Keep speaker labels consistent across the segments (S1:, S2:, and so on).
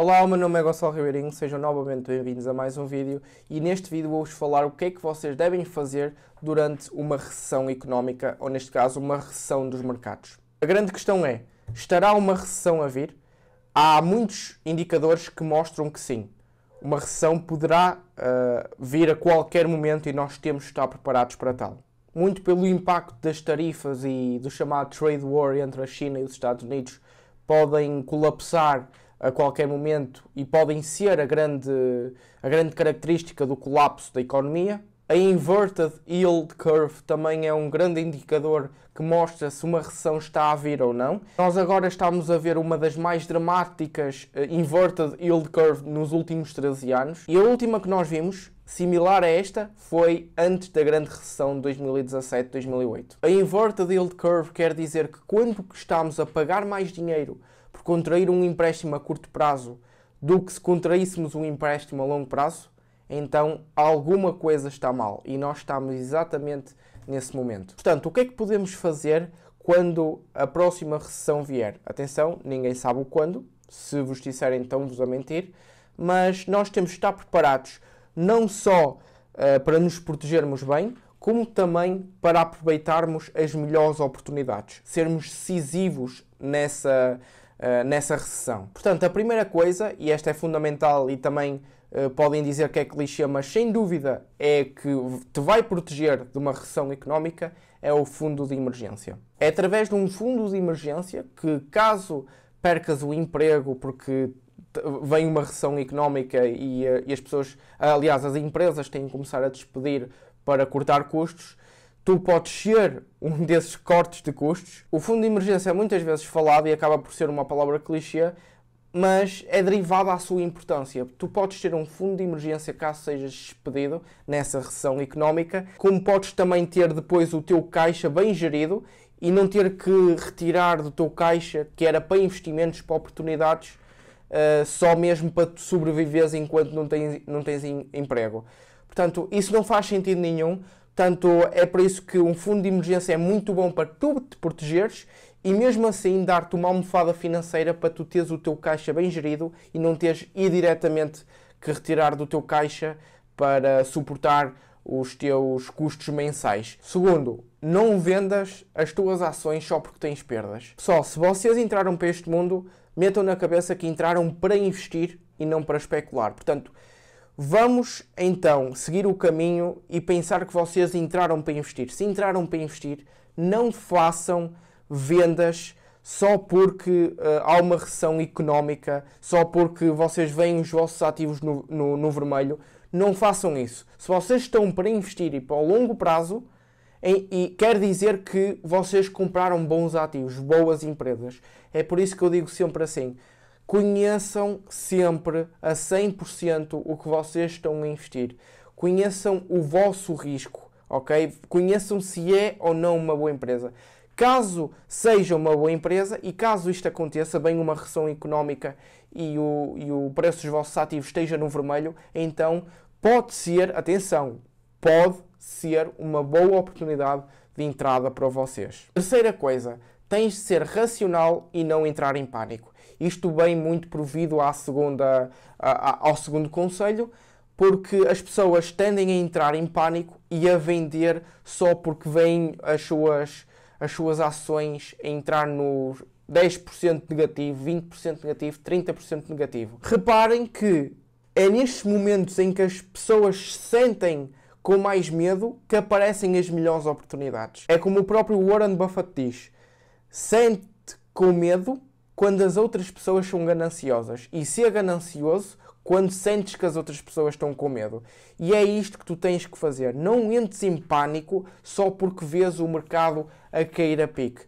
S1: Olá, o meu nome é Gonçalo Ribeirinho, sejam novamente bem-vindos a mais um vídeo e neste vídeo vou-vos falar o que é que vocês devem fazer durante uma recessão económica ou neste caso uma recessão dos mercados. A grande questão é, estará uma recessão a vir? Há muitos indicadores que mostram que sim. Uma recessão poderá uh, vir a qualquer momento e nós temos de estar preparados para tal. Muito pelo impacto das tarifas e do chamado trade war entre a China e os Estados Unidos podem colapsar a qualquer momento e podem ser a grande, a grande característica do colapso da economia. A inverted yield curve também é um grande indicador que mostra se uma recessão está a vir ou não. Nós agora estamos a ver uma das mais dramáticas eh, inverted yield curve nos últimos 13 anos. E a última que nós vimos, similar a esta, foi antes da grande recessão de 2017-2008. A inverted yield curve quer dizer que quando estamos a pagar mais dinheiro contrair um empréstimo a curto prazo do que se contraíssemos um empréstimo a longo prazo, então alguma coisa está mal e nós estamos exatamente nesse momento. Portanto, o que é que podemos fazer quando a próxima recessão vier? Atenção, ninguém sabe o quando, se vos disserem então vos a mentir, mas nós temos de estar preparados não só uh, para nos protegermos bem, como também para aproveitarmos as melhores oportunidades, sermos decisivos nessa, eh, nessa recessão. Portanto, a primeira coisa, e esta é fundamental e também uh, podem dizer que é clichê, mas sem dúvida é que te vai proteger de uma recessão económica, é o fundo de emergência. É através de um fundo de emergência que, caso percas o emprego porque vem uma recessão económica e, eh, e as pessoas, aliás, as empresas têm que começar a despedir para cortar custos, tu podes ser um desses cortes de custos. O fundo de emergência é muitas vezes falado e acaba por ser uma palavra clichê, mas é derivada à sua importância. Tu podes ter um fundo de emergência caso sejas despedido nessa recessão económica, como podes também ter depois o teu caixa bem gerido e não ter que retirar do teu caixa que era para investimentos, para oportunidades, uh, só mesmo para tu sobreviveres enquanto não tens, não tens emprego. Portanto, isso não faz sentido nenhum. Portanto, é por isso que um fundo de emergência é muito bom para tu te protegeres e mesmo assim dar-te uma almofada financeira para tu teres o teu caixa bem gerido e não teres ir diretamente que retirar do teu caixa para suportar os teus custos mensais. Segundo, não vendas as tuas ações só porque tens perdas. Pessoal, se vocês entraram para este mundo, metam na cabeça que entraram para investir e não para especular. Portanto, Vamos então seguir o caminho e pensar que vocês entraram para investir. Se entraram para investir, não façam vendas só porque uh, há uma recessão económica, só porque vocês veem os vossos ativos no, no, no, vermelho. Não façam isso. Se vocês estão para investir e para o longo prazo, em, e quer dizer que vocês compraram bons ativos, boas empresas. É por isso que eu digo sempre assim Conheçam sempre a 100% o que vocês estão a investir. Conheçam o vosso risco, ok? Conheçam se é ou não uma boa empresa. Caso seja uma boa empresa e caso isto aconteça, bem uma recessão económica e o, e o preço dos vossos ativos esteja no vermelho, então pode ser, atenção, pode ser uma boa oportunidade de entrada para vocês. Terceira coisa, tens de ser racional e não entrar em pânico. Isto bem muito provido à segunda, à, ao segundo conselho, porque as pessoas tendem a entrar em pânico e a vender só porque veem as suas, as suas ações entrar nos 10% negativo, 20% negativo, 30% negativo. Reparem que é nestes momentos em que as pessoas se sentem com mais medo que aparecem as melhores oportunidades. É como o próprio Warren Buffett diz: sente com medo quando as outras pessoas são gananciosas e ser ganancioso quando sentes que as outras pessoas estão com medo. E é isto que tu tens que fazer. Não entres em pânico só porque vês o mercado a cair a pique.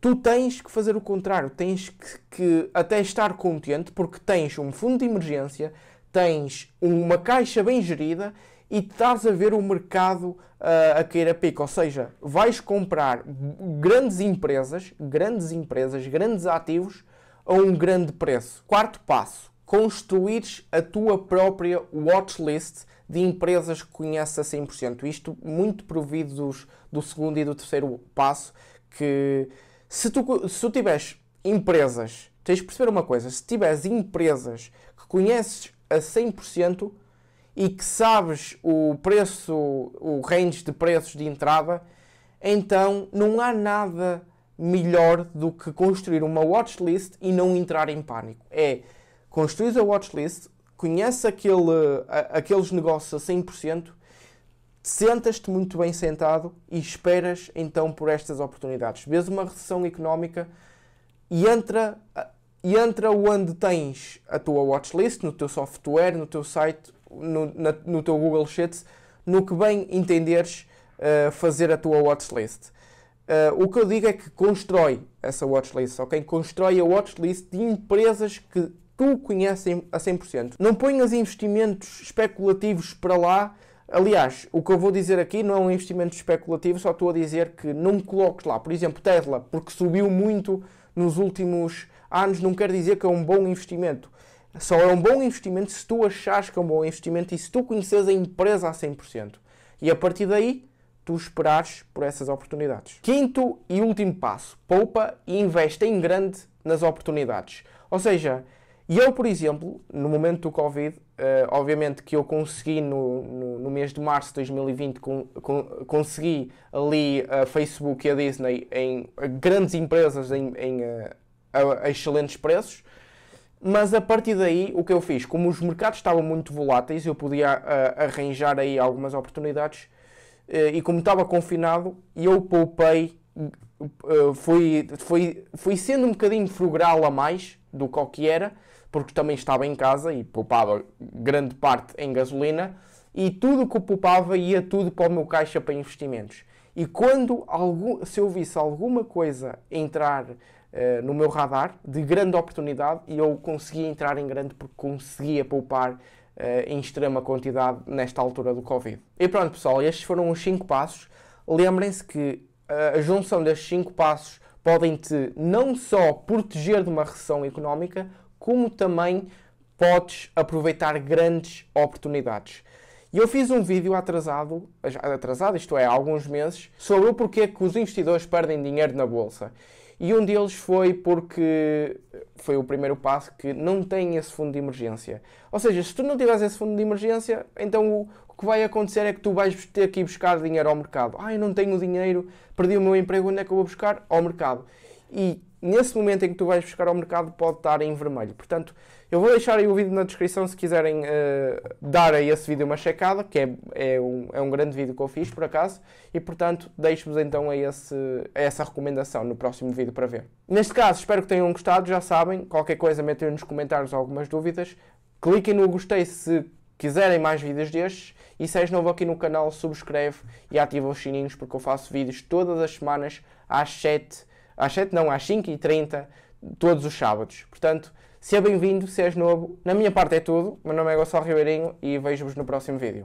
S1: Tu tens que fazer o contrário, tens que, que até estar contente porque tens um fundo de emergência, tens uma caixa bem gerida e estás a ver o mercado uh, a cair a pico. Ou seja, vais comprar grandes empresas, grandes empresas, grandes ativos a um grande preço. Quarto passo, construires a tua própria watchlist de empresas que conheces a 100%. Isto muito provido dos, do segundo e do terceiro passo, que se tu, se tu tiveres empresas, tens de perceber uma coisa, se tiveres empresas que conheces a 100%, e que sabes o preço, o range de preços de entrada, então não há nada melhor do que construir uma watchlist e não entrar em pânico. É construir a watchlist, conhece aquele, a, aqueles negócios a 100%, sentas-te muito bem sentado e esperas então por estas oportunidades. Vês uma recessão económica e entra, e entra onde tens a tua watchlist, no teu software, no teu site no, na, no teu Google Sheets, no que bem entenderes uh, fazer a tua watchlist. Uh, o que eu digo é que constrói essa watchlist, ok? Constrói a watchlist de empresas que tu conheces a 100%. Não ponhas investimentos especulativos para lá. Aliás, o que eu vou dizer aqui não é um investimento especulativo, só estou a dizer que não coloques lá. Por exemplo, Tesla, porque subiu muito nos últimos anos, não quer dizer que é um bom investimento só é um bom investimento se tu achares que é um bom investimento e se tu conheces a empresa a 100%. E a partir daí, tu esperares por essas oportunidades. Quinto e último passo: poupa e investe em grande nas oportunidades. Ou seja, eu, por exemplo, no momento do Covid, Uh, obviamente que eu consegui no, no, no, mês de março de 2020 consegui ali a Facebook e a Disney em grandes empresas em, em uh, a, a excelentes preços mas a partir daí, o que eu fiz? Como os mercados estavam muito voláteis, eu podia uh, arranjar aí algumas oportunidades eh, e como estava confinado, eu poupei, eh, fui, fui, fui sendo um bocadinho frugal a mais do que era, porque também estava em casa e poupava grande parte em gasolina, e tudo que eu poupava ia tudo para o meu caixa para investimentos. E quando algum, se eu visse alguma coisa entrar eh, no meu radar de grande oportunidade e eu consegui entrar em grande porque conseguia poupar eh, em extrema quantidade nesta altura do Covid. E pronto, pessoal, estes foram os 5 passos. Lembrem-se que eh, a junção destes 5 passos podem te não só proteger de uma recessão económica, como também podes aproveitar grandes oportunidades. E eu fiz um vídeo atrasado, atrasado, isto é, há alguns meses, sobre o porquê que os investidores perdem dinheiro na bolsa. E um deles foi porque foi o primeiro passo que não tem esse fundo de emergência. Ou seja, se tu não tiveres esse fundo de emergência, então o, que vai acontecer é que tu vais ter que ir buscar dinheiro ao mercado. Ah, eu não tenho dinheiro, perdi o meu emprego, onde é que eu vou buscar? Ao mercado. E nesse momento em que tu vais buscar ao mercado pode estar em vermelho. Portanto, eu vou deixar aí o vídeo na descrição se quiserem uh, dar a esse vídeo uma checada, que é, é, um, é um grande vídeo que eu fiz por acaso, e portanto deixo-vos então a, esse, a essa recomendação no próximo vídeo para ver. Neste caso, espero que tenham gostado, já sabem, qualquer coisa metem nos comentários algumas dúvidas, cliquem no gostei se quiserem mais vídeos destes e se és novo aqui no canal, subscreve e ativa os sininhos porque eu faço vídeos todas as semanas às 7 às 7 não, às 5h30, todos os sábados. Portanto, seja bem-vindo, se és novo. Na minha parte é tudo. Meu nome é Gonçalo Ribeirinho e vejo-vos no próximo vídeo.